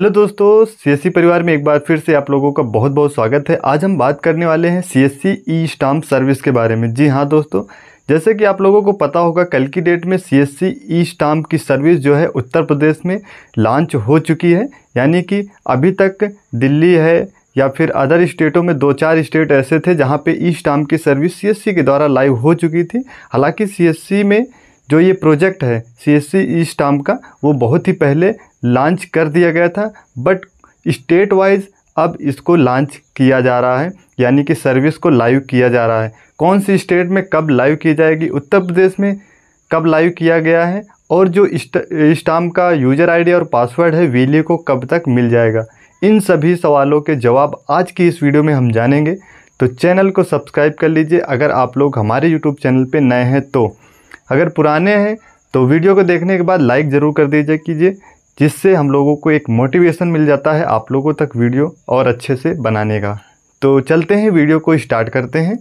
hello दोस्तों CSC परिवार में एक बार फिर से आप लोगों का बहुत बहुत स्वागत है आज हम बात करने वाले हैं सीएससी ई स्टाम्प सर्विस के बारे में जी हाँ दोस्तों जैसे कि आप लोगों को पता होगा कल की डेट में सी एस ई स्टाम्प की सर्विस जो है उत्तर प्रदेश में लॉन्च हो चुकी है यानी कि अभी तक दिल्ली है या फिर अदर स्टेटों में दो चार स्टेट ऐसे थे जहाँ पर ई स्टाम्प की सर्विस सी के द्वारा लाइव हो चुकी थी हालाँकि सी में जो ये प्रोजेक्ट है सी एस ई स्टाम्प का वो बहुत ही पहले लॉन्च कर दिया गया था बट स्टेट वाइज अब इसको लॉन्च किया जा रहा है यानी कि सर्विस को लाइव किया जा रहा है कौन सी स्टेट में कब लाइव की जाएगी उत्तर प्रदेश में कब लाइव किया गया है और जो स्टाम का यूजर आईडी और पासवर्ड है वीली को कब तक मिल जाएगा इन सभी सवालों के जवाब आज की इस वीडियो में हम जानेंगे तो चैनल को सब्सक्राइब कर लीजिए अगर आप लोग हमारे यूट्यूब चैनल पर नए हैं तो अगर पुराने हैं तो वीडियो को देखने के बाद लाइक ज़रूर कर दीजिए कीजिए जिससे हम लोगों को एक मोटिवेशन मिल जाता है आप लोगों तक वीडियो और अच्छे से बनाने का तो चलते हैं वीडियो को स्टार्ट करते हैं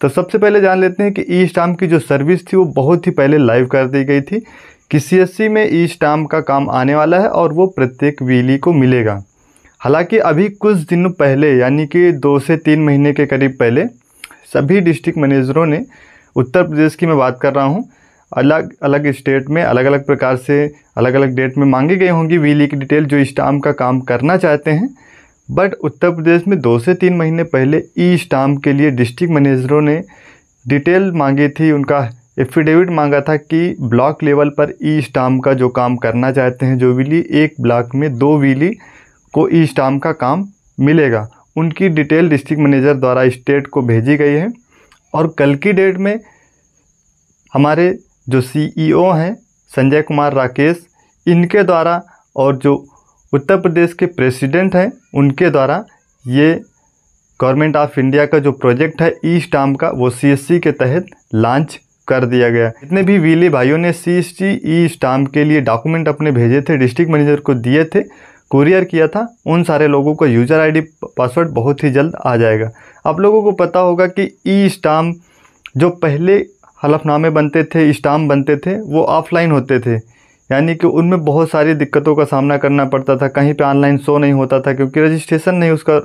तो सबसे पहले जान लेते हैं कि ई स्टाम की जो सर्विस थी वो बहुत ही पहले लाइव कर दी गई थी कि सी में ई स्टाम का काम आने वाला है और वो प्रत्येक वीली को मिलेगा हालांकि अभी कुछ दिन पहले यानी कि दो से तीन महीने के करीब पहले सभी डिस्ट्रिक्ट मैनेजरों ने उत्तर प्रदेश की मैं बात कर रहा हूँ अलग अलग स्टेट में अलग अलग प्रकार से अलग अलग डेट में मांगी गई होंगी वीली e की डिटेल जो स्टाम्प का काम करना चाहते हैं बट उत्तर प्रदेश में दो से तीन महीने पहले ई e स्टाम्प के लिए डिस्ट्रिक्ट मैनेजरों ने डिटेल मांगी थी उनका एफिडेविट मांगा था कि ब्लॉक लेवल पर ई e स्टाम्प का जो काम करना चाहते हैं जो वीली एक ब्लॉक में दो वीली को ई स्टाम्प का काम मिलेगा उनकी डिटेल डिस्ट्रिक्ट मैनेजर द्वारा स्टेट को भेजी गई है और कल की डेट में हमारे जो सीईओ e हैं संजय कुमार राकेश इनके द्वारा और जो उत्तर प्रदेश के प्रेसिडेंट हैं उनके द्वारा ये गवर्नमेंट ऑफ इंडिया का जो प्रोजेक्ट है ई स्टाम का वो सी के तहत लॉन्च कर दिया गया जितने भी वीले भाइयों ने सी एस टी ई स्टाम के लिए डॉक्यूमेंट अपने भेजे थे डिस्ट्रिक्ट मैनेजर को दिए थे कुरियर किया था उन सारे लोगों का यूजर आईडी पासवर्ड बहुत ही जल्द आ जाएगा आप लोगों को पता होगा कि ई स्टाम जो पहले हलफनामे बनते थे स्टाम्प बनते थे वो ऑफ़लाइन होते थे यानी कि उनमें बहुत सारी दिक्कतों का सामना करना पड़ता था कहीं पे ऑनलाइन शो नहीं होता था क्योंकि रजिस्ट्रेशन नहीं उसका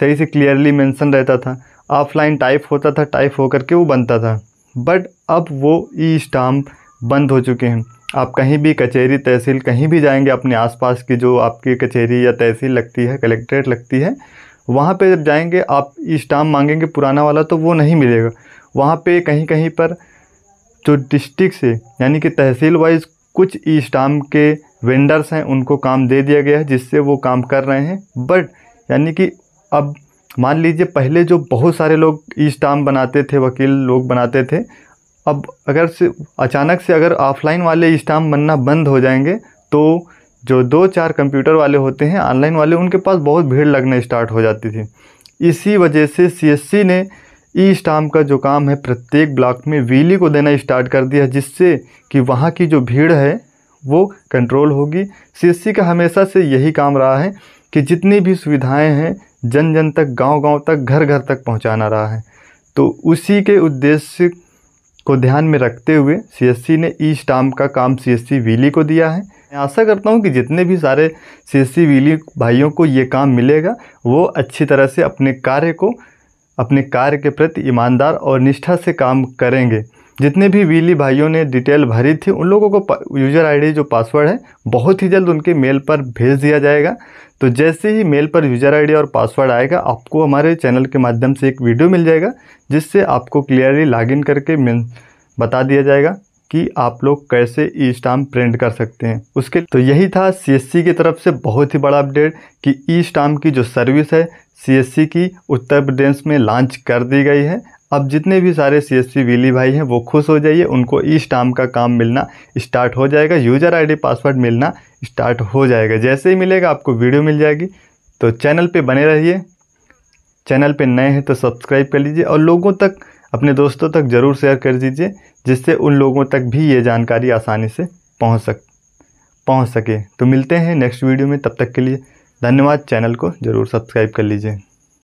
सही से क्लियरली मेंशन रहता था ऑफ़लाइन टाइप होता था टाइप होकर के वो बनता था बट अब वो ई स्टाम्प बंद हो चुके हैं आप कहीं भी कचहरी तहसील कहीं भी जाएंगे अपने आसपास की जो आपकी कचहरी या तहसील लगती है कलेक्ट्रेट लगती है वहाँ पर जब जाएंगे आप ई स्टाम्प मांगेंगे पुराना वाला तो वो नहीं मिलेगा वहाँ पे कहीं कहीं पर जो डिस्ट्रिक्ट से यानी कि तहसील वाइज कुछ ई स्टाम के वेंडर्स हैं उनको काम दे दिया गया है जिससे वो काम कर रहे हैं बट यानी कि अब मान लीजिए पहले जो बहुत सारे लोग ई स्टाम बनाते थे वकील लोग बनाते थे अब अगर से अचानक से अगर ऑफलाइन वाले ई स्टाम बनना बंद हो जाएंगे तो जो दो चार कंप्यूटर वाले होते हैं ऑनलाइन वाले उनके पास बहुत भीड़ लगने स्टार्ट हो जाती थी इसी वजह से सीएससी ने ई स्टाम्प का जो काम है प्रत्येक ब्लॉक में वीली को देना स्टार्ट कर दिया जिससे कि वहाँ की जो भीड़ है वो कंट्रोल होगी सीएससी का हमेशा से यही काम रहा है कि जितनी भी सुविधाएं हैं जन जन तक गांव-गांव तक घर घर तक पहुंचाना रहा है तो उसी के उद्देश्य को ध्यान में रखते हुए सीएससी ने ई स्टाम्प का काम सीएससी वीली को दिया है मैं आशा करता हूँ कि जितने भी सारे सीएससी वीली भाइयों को ये काम मिलेगा वो अच्छी तरह से अपने कार्य को अपने कार्य के प्रति ईमानदार और निष्ठा से काम करेंगे जितने भी वीली भाइयों ने डिटेल भरी थी उन लोगों को यूज़र आईडी जो पासवर्ड है बहुत ही जल्द उनके मेल पर भेज दिया जाएगा तो जैसे ही मेल पर यूज़र आईडी और पासवर्ड आएगा आपको हमारे चैनल के माध्यम से एक वीडियो मिल जाएगा जिससे आपको क्लियरली लॉगिन करके बता दिया जाएगा कि आप लोग कैसे ई स्टाम्प प्रिंट कर सकते हैं उसके तो यही था सीएससी की तरफ से बहुत ही बड़ा अपडेट कि ई स्टाम्प की जो सर्विस है सीएससी की उत्तर प्रदेश में लॉन्च कर दी गई है अब जितने भी सारे सी एस वीली भाई हैं वो खुश हो जाइए उनको ई स्टाम्प का काम मिलना स्टार्ट हो जाएगा यूजर आईडी पासवर्ड मिलना स्टार्ट हो जाएगा जैसे ही मिलेगा आपको वीडियो मिल जाएगी तो चैनल पे बने रहिए चैनल पे नए हैं तो सब्सक्राइब कर लीजिए और लोगों तक अपने दोस्तों तक ज़रूर शेयर कर दीजिए जिससे उन लोगों तक भी ये जानकारी आसानी से पहुँच सक पहुँच सके तो मिलते हैं नेक्स्ट वीडियो में तब तक के लिए धन्यवाद चैनल को ज़रूर सब्सक्राइब कर लीजिए